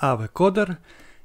AV-кодер,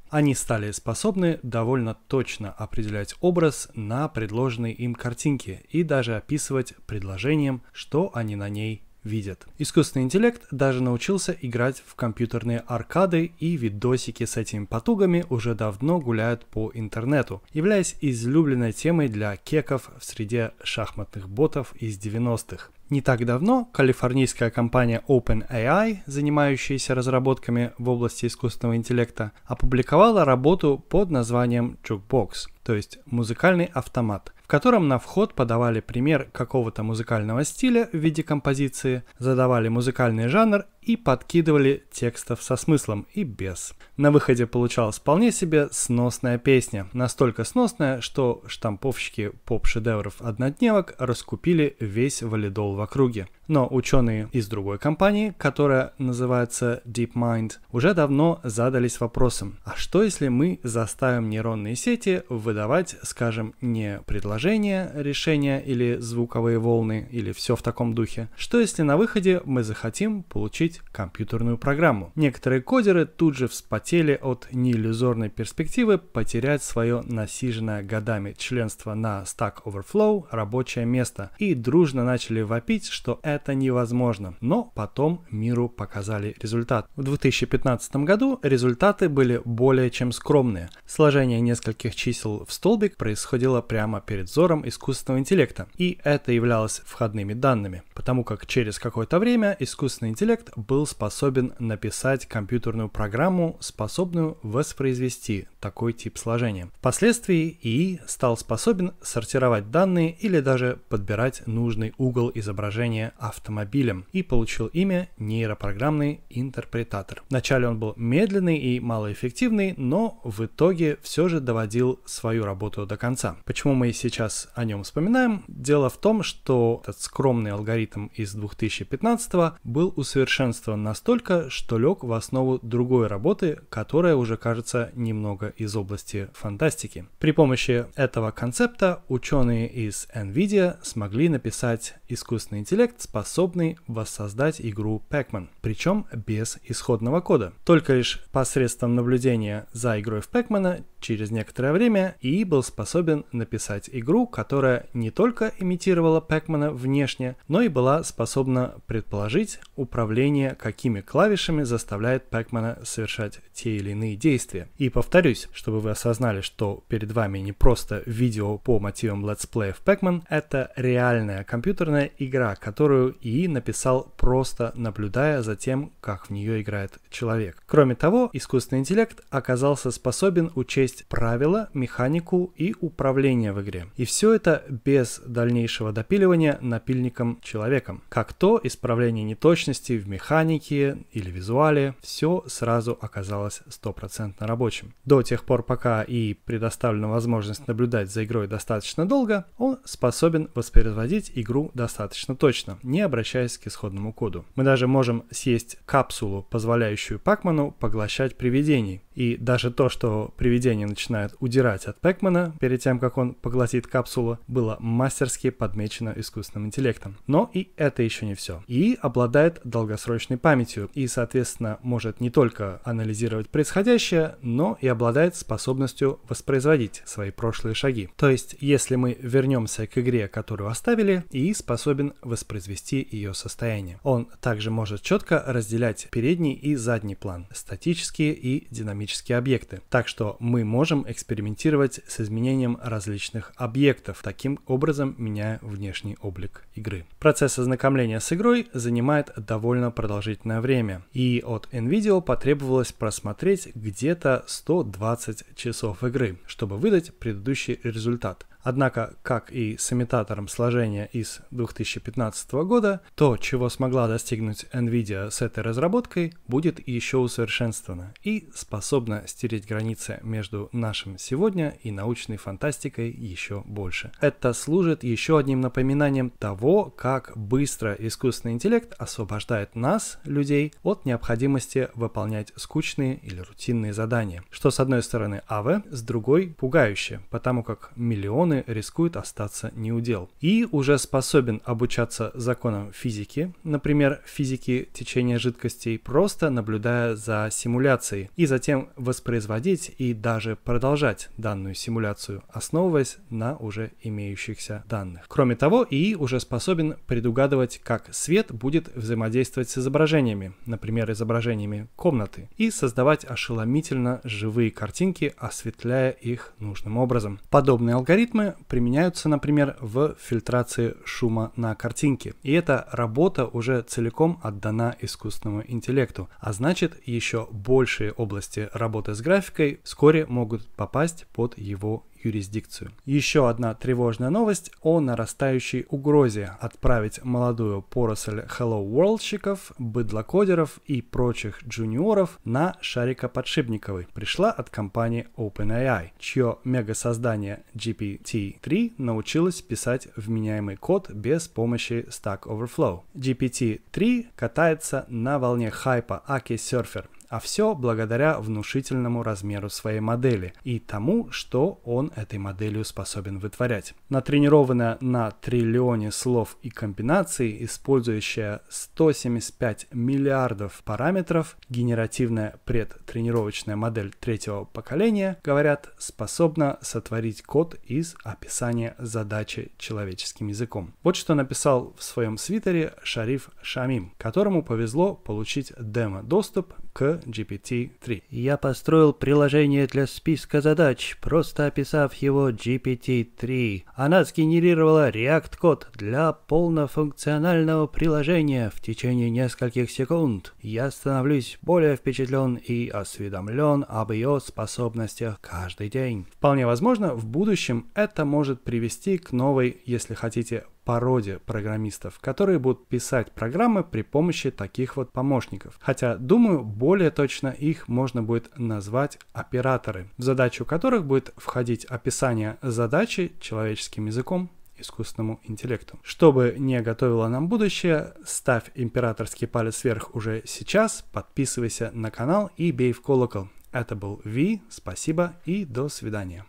они стали способны довольно точно определять образ на предложенной им картинке и даже описывать предложением, что они на ней видят. Искусственный интеллект даже научился играть в компьютерные аркады и видосики с этими потугами уже давно гуляют по интернету, являясь излюбленной темой для кеков в среде шахматных ботов из 90-х. Не так давно калифорнийская компания OpenAI, занимающаяся разработками в области искусственного интеллекта, опубликовала работу под названием Jukebox, то есть музыкальный автомат – котором на вход подавали пример какого-то музыкального стиля в виде композиции, задавали музыкальный жанр и подкидывали текстов со смыслом и без. На выходе получалась вполне себе сносная песня, настолько сносная, что штамповщики поп-шедевров однодневок раскупили весь валидол в округе. Но ученые из другой компании, которая называется DeepMind, уже давно задались вопросом, а что если мы заставим нейронные сети выдавать, скажем, не предложение, изображение, решение или звуковые волны, или все в таком духе. Что если на выходе мы захотим получить компьютерную программу? Некоторые кодеры тут же вспотели от неиллюзорной перспективы потерять свое насиженное годами членство на Stack Overflow рабочее место и дружно начали вопить, что это невозможно, но потом миру показали результат. В 2015 году результаты были более чем скромные. Сложение нескольких чисел в столбик происходило прямо перед надзором искусственного интеллекта. И это являлось входными данными, потому как через какое-то время искусственный интеллект был способен написать компьютерную программу, способную воспроизвести такой тип сложения. Впоследствии ИИ стал способен сортировать данные или даже подбирать нужный угол изображения автомобилем и получил имя нейропрограммный интерпретатор. Вначале он был медленный и малоэффективный, но в итоге все же доводил свою работу до конца. Почему мы сейчас о нем вспоминаем? Дело в том, что этот скромный алгоритм из 2015 был усовершенствован настолько, что лег в основу другой работы, которая уже кажется немного из области фантастики. При помощи этого концепта ученые из NVIDIA смогли написать искусственный интеллект, способный воссоздать игру Pac-Man, причем без исходного кода. Только лишь посредством наблюдения за игрой в Pac-Man через некоторое время и был способен написать игру, которая не только имитировала Пэкмана внешне, но и была способна предположить управление, какими клавишами заставляет Пэкмана совершать те или иные действия. И повторюсь, надеюсь, чтобы вы осознали, что перед вами не просто видео по мотивам Let's летсплеев Pac-Man, это реальная компьютерная игра, которую и написал просто наблюдая за тем, как в нее играет человек. Кроме того, искусственный интеллект оказался способен учесть правила, механику и управление в игре. И все это без дальнейшего допиливания напильником-человеком. Как то исправление неточностей в механике или визуале, все сразу оказалось стопроцентно рабочим. До тех тех пор, пока и предоставлена возможность наблюдать за игрой достаточно долго, он способен воспроизводить игру достаточно точно, не обращаясь к исходному коду. Мы даже можем съесть капсулу, позволяющую Пакману поглощать привидений. И даже то, что привидение начинает удирать от Пэкмана перед тем, как он поглотит капсулу, было мастерски подмечено искусственным интеллектом. Но и это еще не все. И обладает долгосрочной памятью и, соответственно, может не только анализировать происходящее, но и обладает обладает способностью воспроизводить свои прошлые шаги. То есть, если мы вернемся к игре, которую оставили, и способен воспроизвести ее состояние. Он также может четко разделять передний и задний план, статические и динамические объекты. Так что мы можем экспериментировать с изменением различных объектов, таким образом меняя внешний облик игры. Процесс ознакомления с игрой занимает довольно продолжительное время, и от NVIDIA потребовалось просмотреть где-то 120 20 часов игры, чтобы выдать предыдущий результат. Однако, как и с имитатором сложения из 2015 года, то, чего смогла достигнуть NVIDIA с этой разработкой, будет еще усовершенствовано и способно стереть границы между нашим сегодня и научной фантастикой еще больше. Это служит еще одним напоминанием того, как быстро искусственный интеллект освобождает нас, людей, от необходимости выполнять скучные или рутинные задания. Что с одной стороны АВ, с другой пугающе, потому как миллионы ученый рискует остаться неудел. И уже способен обучаться законам физики, например, физики течения жидкостей, просто наблюдая за симуляцией, и затем воспроизводить и даже продолжать данную симуляцию, основываясь на уже имеющихся данных. Кроме того, ИИ уже способен предугадывать, как свет будет взаимодействовать с изображениями, например, изображениями комнаты, и создавать ошеломительно живые картинки, осветляя их нужным образом. Подобные алгоритмы алгоритмы применяются, например, в фильтрации шума на картинке. И эта работа уже целиком отдана искусственному интеллекту. А значит, еще большие области работы с графикой вскоре могут попасть под его юрисдикцию. Еще одна тревожная новость о нарастающей угрозе отправить молодую поросль Hello World Worldщиков, быдлокодеров и прочих джуниоров на шарикоподшипниковый пришла от компании OpenAI, чье мега-создание GPT-3 научилось писать вменяемый код без помощи Stack Overflow. GPT-3 катается на волне хайпа Аки Surfer, а все благодаря внушительному размеру своей модели и тому, что он этой моделью способен вытворять. Натренированная на триллионе слов и комбинаций, использующая 175 миллиардов параметров, генеративная предтренировочная модель третьего поколения, говорят, способна сотворить код из описания задачи человеческим языком. Вот что написал в своем свитере Шариф Шамим, которому повезло получить демо-доступ к GPT-3. Я построил приложение для списка задач, просто описав его GPT-3. Она сгенерировала React-код для полнофункционального приложения в течение нескольких секунд. Я становлюсь более впечатлен и осведомлен об ее способностях каждый день. Вполне возможно, в будущем это может привести к новой, если хотите, породе программистов, которые будут писать программы при помощи таких вот помощников. Хотя, думаю, более более точно их можно будет назвать операторы, в задачу которых будет входить описание задачи человеческим языком искусственному интеллекту. Чтобы не готовило нам будущее, ставь императорский палец вверх уже сейчас, подписывайся на канал и бей в колокол. Это был Ви, спасибо и до свидания.